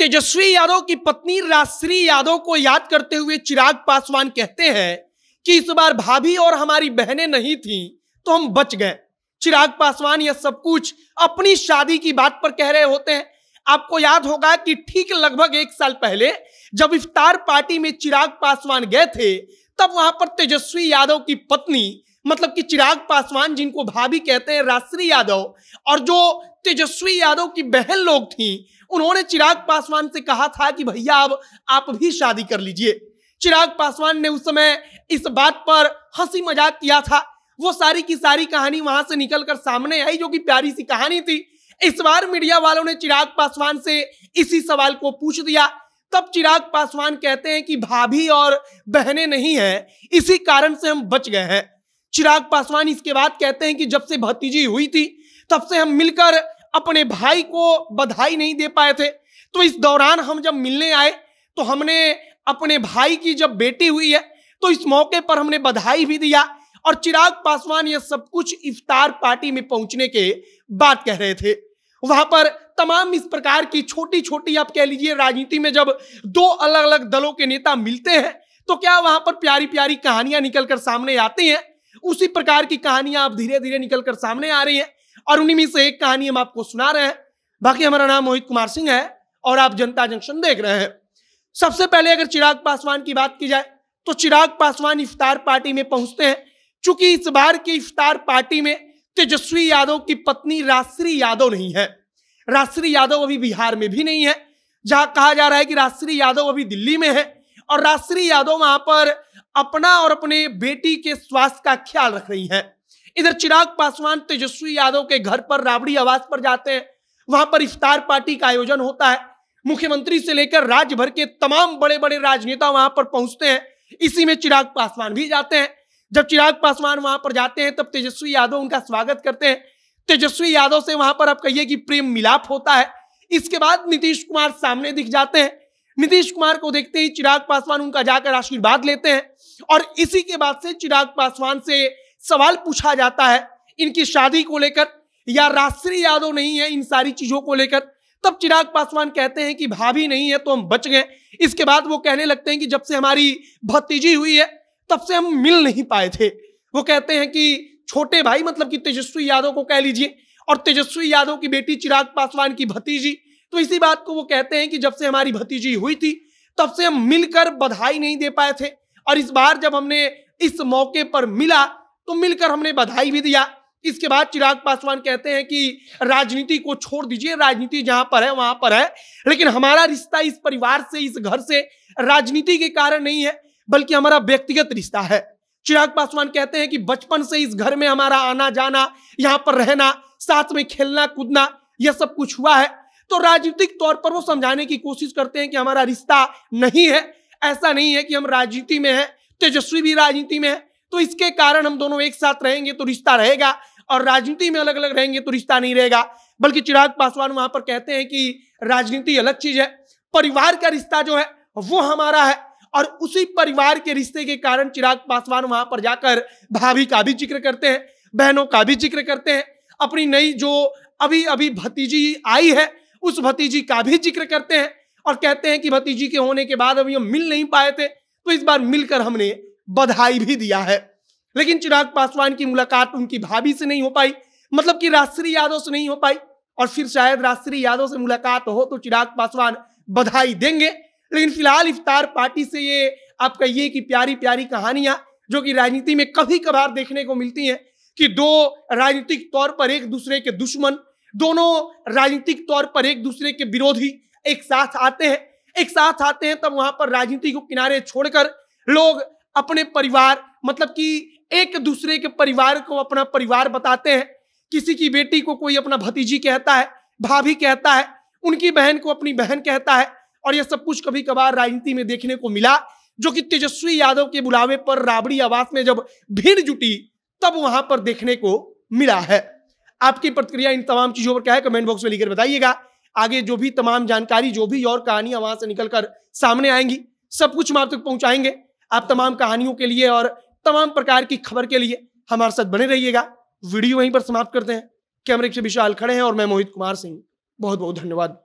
तेजस्वी यादव की पत्नी राजश्री यादव को याद करते हुए चिराग पासवान कहते हैं कि इस बार भाभी और हमारी बहनें नहीं थीं तो हम बच गए चिराग पासवान यह सब कुछ अपनी शादी की बात पर कह रहे होते हैं आपको याद होगा कि ठीक लगभग एक साल पहले जब इफ्तार पार्टी में चिराग पासवान गए थे तब वहां पर तेजस्वी यादव की पत्नी मतलब कि चिराग पासवान जिनको भाभी कहते हैं राश्री यादव और जो तेजस्वी यादव की बहन लोग थी उन्होंने चिराग पासवान से कहा था कि भैया अब आप भी शादी कर लीजिए चिराग पासवान ने उस समय इस बात पर हंसी मजाक किया था वो सारी की सारी कहानी वहां से निकलकर सामने आई जो कि प्यारी सी कहानी थी इस बार मीडिया वालों ने चिराग पासवान से इसी सवाल को पूछ दिया तब चिराग पासवान कहते हैं कि भाभी और बहनें नहीं हैं इसी कारण से हम बच गए हैं चिराग पासवान इसके बाद कहते हैं कि जब से भतीजी हुई थी तब से हम मिलकर अपने भाई को बधाई नहीं दे पाए थे तो इस दौरान हम जब मिलने आए तो हमने अपने भाई की जब बेटी हुई है तो इस मौके पर हमने बधाई भी दिया और चिराग पासवान यह सब कुछ इफ्तार पार्टी में पहुंचने के बाद कह रहे थे वहां पर तमाम इस प्रकार की छोटी छोटी आप कह लीजिए राजनीति में जब दो अलग अलग दलों के नेता मिलते हैं तो क्या वहां पर प्यारी प्यारी कहानियां निकलकर सामने आती हैं उसी प्रकार की कहानियां आप धीरे धीरे निकल कर सामने आ रही है और उन्हीं में से एक कहानी हम आपको सुना रहे हैं बाकी हमारा नाम मोहित कुमार सिंह है और आप जनता जंक्शन देख रहे हैं सबसे पहले अगर चिराग पासवान की बात की जाए तो चिराग पासवान इफ्तार पार्टी में पहुंचते हैं चूंकि इस बार की इफ्तार पार्टी में तेजस्वी यादव की पत्नी राश्री यादव नहीं है राजश्री यादव अभी बिहार में भी नहीं है जहां कहा जा रहा है कि राष्ट्रीय यादव अभी दिल्ली में है और राष्ट्रीय यादव वहां पर अपना और अपने बेटी के स्वास्थ्य का ख्याल रख रही हैं इधर चिराग पासवान तेजस्वी यादव के घर पर राबड़ी आवास पर जाते हैं वहां पर इफ्तार पार्टी का आयोजन होता है मुख्यमंत्री से लेकर राज्य भर के तमाम बड़े बड़े राजनेता वहां पर पहुंचते हैं इसी में चिराग पासवान भी जाते हैं जब चिराग पासवान वहां पर जाते हैं तब तेजस्वी यादव उनका स्वागत करते हैं तेजस्वी यादव से वहां पर आप कहिए कि प्रेम मिलाप होता है इसके बाद नीतीश कुमार सामने दिख जाते हैं नीतीश कुमार को देखते ही चिराग पासवान उनका जाकर आशीर्वाद लेते हैं और इसी के बाद से चिराग पासवान से सवाल पूछा जाता है इनकी शादी को लेकर या राष्ट्रीय यादव नहीं है इन सारी चीजों को लेकर तब चिराग पासवान कहते हैं कि भाभी नहीं है तो हम बच गए इसके बाद वो कहने लगते हैं कि जब से हमारी भतीजी हुई है तब से हम मिल नहीं पाए थे वो कहते हैं कि छोटे भाई मतलब कि तेजस्वी यादव को कह लीजिए और तेजस्वी यादव की बेटी चिराग पासवान की भतीजी तो इसी बात को वो कहते हैं कि जब से हमारी भतीजी हुई थी तब से हम मिलकर बधाई नहीं दे पाए थे और इस बार जब हमने इस मौके पर मिला तो मिलकर हमने बधाई भी दिया इसके बाद चिराग पासवान कहते हैं कि राजनीति को छोड़ दीजिए राजनीति जहां पर है वहां पर है लेकिन हमारा रिश्ता इस परिवार से इस घर से राजनीति के कारण नहीं है बल्कि हमारा व्यक्तिगत रिश्ता है चिराग पासवान कहते हैं कि बचपन से इस घर में हमारा आना जाना यहाँ पर रहना साथ में खेलना कूदना यह सब कुछ हुआ है तो राजनीतिक तौर पर वो समझाने की कोशिश करते हैं कि हमारा रिश्ता नहीं है ऐसा नहीं है कि हम राजनीति में है तेजस्वी भी राजनीति में है तो इसके कारण हम दोनों एक साथ रहेंगे तो रिश्ता रहेगा और राजनीति में अलग अलग रहेंगे तो रिश्ता नहीं रहेगा बल्कि चिराग पासवान वहां पर कहते हैं कि राजनीति अलग चीज है परिवार का रिश्ता जो है वो हमारा है और उसी परिवार के रिश्ते के कारण चिराग पासवान वहां पर जाकर भाभी का भी जिक्र करते हैं बहनों का भी जिक्र करते हैं अपनी नई जो अभी अभी भतीजी आई है उस भतीजी का भी जिक्र करते हैं और कहते हैं कि भतीजी के होने के बाद अभी हम मिल नहीं पाए थे तो इस बार मिलकर हमने बधाई भी दिया है लेकिन चिराग पासवान की मुलाकात उनकी भाभी से नहीं हो पाई मतलब कि राष्ट्रीय यादव से नहीं हो पाई और फिर शायद राष्ट्रीय यादव से मुलाकात हो तो चिराग पासवान बधाई देंगे लेकिन फिलहाल इफ्तार पार्टी से ये आपका ये कि प्यारी प्यारी कहानियां जो कि राजनीति में कभी कभार देखने को मिलती हैं कि दो राजनीतिक तौर पर एक दूसरे के दुश्मन दोनों राजनीतिक तौर पर एक दूसरे के विरोधी एक साथ आते हैं एक साथ आते हैं तब वहां पर राजनीति को किनारे छोड़कर लोग अपने परिवार मतलब कि एक दूसरे के परिवार को अपना परिवार बताते हैं किसी की बेटी को कोई अपना भतीजी कहता है भाभी कहता है उनकी बहन को अपनी बहन कहता है और यह सब कुछ कभी कभार राजनीति में देखने को मिला जो कि तेजस्वी यादव के बुलावे पर राबड़ी आवास में जब भीड़ जुटी तब वहां पर देखने को मिला है आपकी प्रतिक्रिया इन तमाम चीजों पर क्या है कमेंट बॉक्स में लिखकर बताइएगा आगे जो भी तमाम जानकारी जो भी और कहानियां वहां से निकलकर सामने आएंगी सब कुछ हम आप तक पहुंचाएंगे आप तमाम कहानियों के लिए और तमाम प्रकार की खबर के लिए हमारे साथ बने रहिएगा वीडियो वहीं पर समाप्त करते हैं कैमरे से विशाल खड़े हैं और मैं मोहित कुमार सिंह बहुत बहुत धन्यवाद